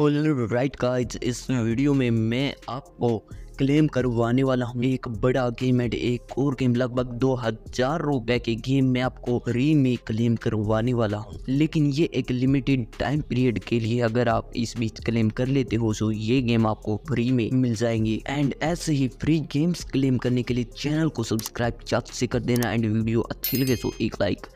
full right का इस video में मैं आपको क्लेम करवाने वाला हूँ एक बड़ा गेम एंड एक और गेम लगभग दो हजार रुपए के गेम में आपको फ्री में क्लेम करवाने वाला हूँ लेकिन ये एक लिमिटेड टाइम पीरियड के लिए अगर आप इस बीच क्लेम कर लेते हो तो ये गेम आपको फ्री में मिल जाएंगे एंड ऐसे ही फ्री गेम्स क्लेम करने के लिए चैनल को सब्सक्राइब चट से कर देना एंड वीडियो अच्छी लगे तो एक लाइक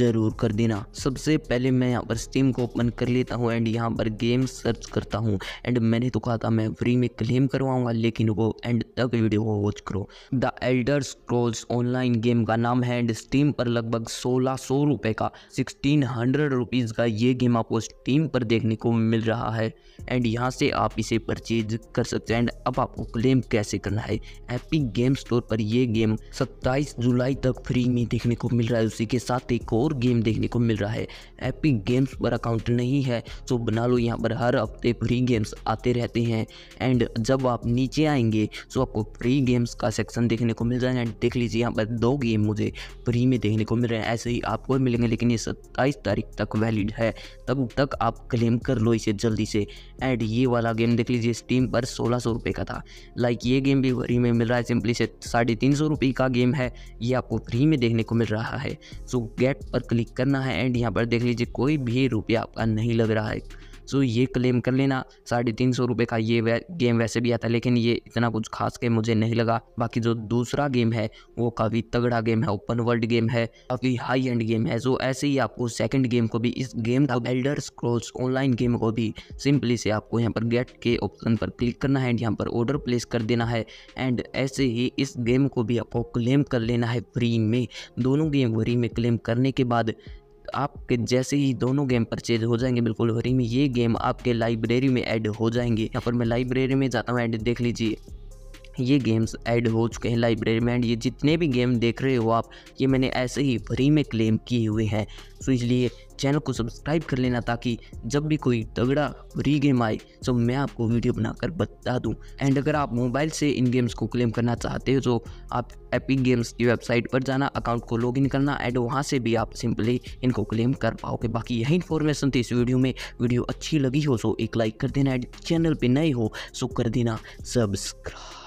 जरूर कर देना सबसे पहले मैं यहाँ पर स्टीम को ओपन कर लेता हूँ एंड यहाँ पर गेम सर्च करता हूँ एंड मैंने तो कहा था मैं फ्री में क्लेम करवाऊंगा लेकिन वो एंड तक वीडियो को वॉच करो the Elder Scrolls Online game का नाम है एंड स्टीम पर लगभग सोलह सौ रुपये का सिक्सटीन हंड्रेड रुपीज़ का ये गेम आपको स्टीम पर देखने को मिल रहा है एंड यहाँ से आप इसे परचेज कर सकते हैं एंड अब आपको क्लेम कैसे करना है एपिक गेम स्टोर पर यह गेम सत्ताईस जुलाई तक फ्री में देखने को मिल रहा है उसी के साथ एक और गेम देखने को मिल रहा है एपिक गेम्स पर अकाउंट नहीं है तो बना लो यहाँ पर हर हफ्ते फ्री गेम्स आते रहते हैं एंड जब आप नीचे आएंगे चाहिए सो आपको फ्री गेम्स का सेक्शन देखने को मिल जाएगा देख लीजिए यहाँ पर दो गेम मुझे फ्री में देखने को मिल रहे हैं ऐसे ही आपको मिलेंगे लेकिन ये सत्ताईस तारीख तक वैलिड है तब तक आप क्लेम कर लो इसे जल्दी से एंड ये वाला गेम देख लीजिए स्टीम पर सोलह सौ का था लाइक ये गेम भी फ्री में मिल रहा है सिंपली से साढ़े तीन सौ रुपये का गेम है ये आपको फ्री में देखने को मिल रहा है सो गेट पर क्लिक करना है एंड यहाँ पर देख लीजिए कोई भी रुपया आपका नहीं लग रहा है सो ये क्लेम कर लेना साढ़े तीन सौ रुपये का ये वै, गेम वैसे भी आता है लेकिन ये इतना कुछ खास के मुझे नहीं लगा बाकी जो दूसरा गेम है वो काफ़ी तगड़ा गेम है ओपन वर्ल्ड गेम है काफ़ी हाई एंड गेम है सो ऐसे ही आपको सेकेंड गेम को भी इस गेम का एल्डर स्क्रोल्स ऑनलाइन गेम को भी सिंपली से आपको यहाँ पर गेट के ऑप्शन पर क्लिक करना है एंड यहाँ पर ऑर्डर प्लेस कर देना है एंड ऐसे ही इस गेम को भी आपको क्लेम कर लेना है फ्री में दोनों गेम फ्री में क्लेम करने के बाद आपके जैसे ही दोनों गेम परचेज हो जाएंगे बिल्कुल फ्री में ये गेम आपके लाइब्रेरी में ऐड हो जाएंगे यहाँ पर मैं लाइब्रेरी में जाता हूँ एंड देख लीजिए ये गेम्स ऐड हो चुके हैं लाइब्रेरी में एंड ये जितने भी गेम देख रहे हो आप ये मैंने ऐसे ही फ्री में क्लेम किए हुए हैं सो इसलिए चैनल को सब्सक्राइब कर लेना ताकि जब भी कोई तगड़ा फ्री गेम आए तो मैं आपको वीडियो बनाकर बता दूं एंड अगर आप मोबाइल से इन गेम्स को क्लेम करना चाहते हो तो आप एपिक गेम्स की वेबसाइट पर जाना अकाउंट को लॉगिन करना एंड वहाँ से भी आप सिंपली इनको क्लेम कर पाओगे बाकी यही इन्फॉर्मेशन थी इस वीडियो में वीडियो अच्छी लगी हो सो तो एक लाइक कर देना एंड चैनल पर नए हो सो तो कर देना सब्सक्राइब